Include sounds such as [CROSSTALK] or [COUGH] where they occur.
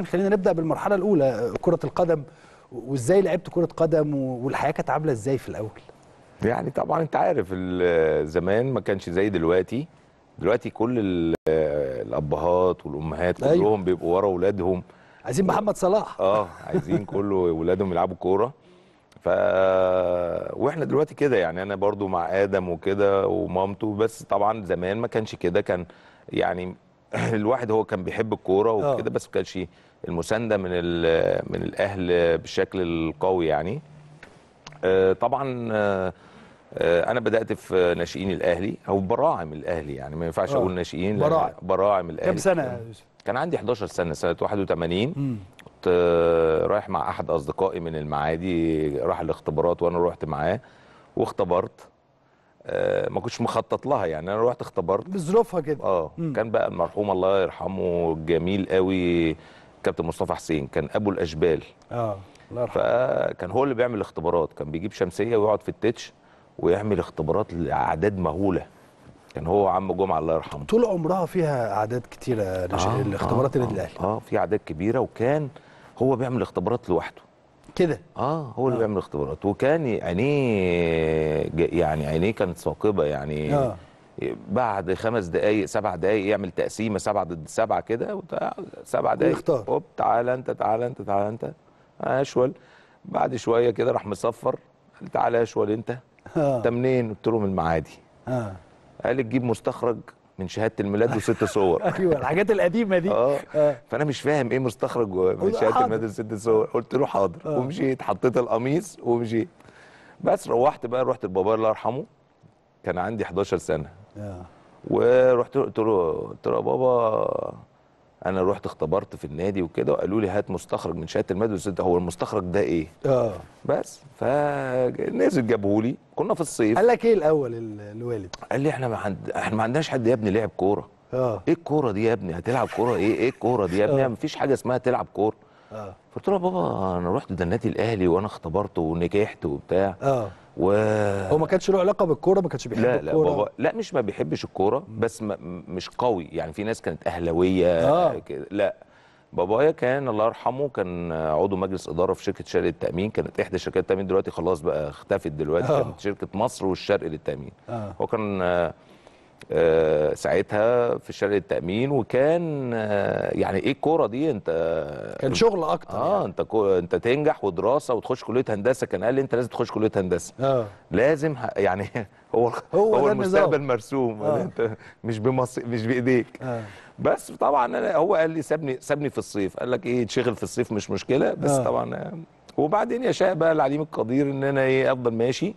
لكن خلينا نبدا بالمرحله الاولى كره القدم وازاي لعبت كره قدم والحياه كانت عامله ازاي في الاول يعني طبعا انت عارف زمان ما كانش زي دلوقتي دلوقتي كل الابهات والامهات أيوه. كلهم بيبقوا ورا اولادهم عايزين محمد صلاح [LAUGHS] اه عايزين كله اولادهم يلعبوا كوره ف واحنا دلوقتي كده يعني انا برضو مع ادم وكده ومامته بس طبعا زمان ما كانش كده كان يعني [LAUGHS] الواحد هو كان بيحب الكوره آه. وكده بس ما كانش المسانده من من الاهل بالشكل القوي يعني آه، طبعا آه، انا بدات في ناشئين الاهلي او براعم الاهلي يعني ما ينفعش اقول ناشئين براعم براعم الاهلي كم سنه يا يوسف كان عندي 11 سنه سنه 81 كنت رايح مع احد اصدقائي من المعادي راح الاختبارات وانا رحت معاه واختبرت آه، ما كنتش مخطط لها يعني انا رحت اختبرت بظروفها كده اه كان بقى المرحوم الله يرحمه الجميل قوي كابتن مصطفى حسين كان ابو الاشبال اه الله يرحمه فكان هو اللي بيعمل الاختبارات كان بيجيب شمسيه ويقعد في التتش ويعمل اختبارات لاعداد مهوله كان هو عم جمعه الله يرحمه طول عمرها فيها اعداد كتيره آه الاختبارات آه النادي الاهلي آه،, اه في اعداد كبيره وكان هو بيعمل اختبارات لوحده كده اه هو اللي آه. بيعمل اختبارات وكان عينيه يعني عينيه كانت ثاقبه يعني آه. بعد خمس دقائق سبع دقائق يعمل تقسيمه سبعه ضد سبعه كده سبع دقائق ويختار هوب تعالى انت تعالى انت تعالى انت اشول بعد شويه كده راح مصفر قال تعالى اشول انت آه. انت منين؟ قلت له من المعادي آه. قال لي تجيب مستخرج من شهاده الميلاد وست صور [LAUGHS] ايوه الحاجات القديمه دي آه. اه فانا مش فاهم ايه مستخرج من شهاده الميلاد وست صور قلت له حاضر آه. ومشيت حطيت القميص ومشيت بس روحت بقى رحت لبابا الله يرحمه كان عندي 11 سنه آه. ورحت قلت له قلت له يا بابا انا رحت اختبرت في النادي وكده وقالوا لي هات مستخرج من شهاده المدرسه ده هو المستخرج ده ايه اه بس فنزل جابه لي كنا في الصيف قال لك ايه الاول الوالد قال لي احنا ما عند... احنا ما عندناش حد يا ابني لعب كوره اه ايه الكوره دي يا ابني هتلعب كوره ايه ايه الكوره دي يا ابني آه. ما فيش حاجه اسمها تلعب كوره اه فقلت له بابا انا رحت ده النادي الاهلي وانا اختبرت ونجحت وبتاع اه و هو ما كانش له علاقه بالكوره ما كانش بيحب لا الكوره لا بابا لا مش ما بيحبش الكوره بس ما مش قوي يعني في ناس كانت اهلاويه آه. لا بابايا كان الله يرحمه كان عضو مجلس اداره في شركه شرق التامين كانت احدى شركات التامين دلوقتي خلاص بقى اختفت دلوقتي آه. كانت شركه مصر والشرق للتامين آه. هو كان آه، ساعتها في شركه التامين وكان آه، يعني ايه الكوره دي انت كان شغل اكتر اه يعني. انت كو... انت تنجح ودراسه وتخش كليه هندسه كان قال لي انت لازم تخش كليه هندسه اه لازم ه... يعني [LAUGHS] هو هو, هو المستقبل مرسوم آه. يعني انت مش بمص... مش بايديك آه. بس طبعا أنا هو قال لي سابني سابني في الصيف قال لك ايه تشغل في الصيف مش مشكله بس آه. طبعا آه، وبعدين يشاء بقى العليم القدير ان انا ايه افضل ماشي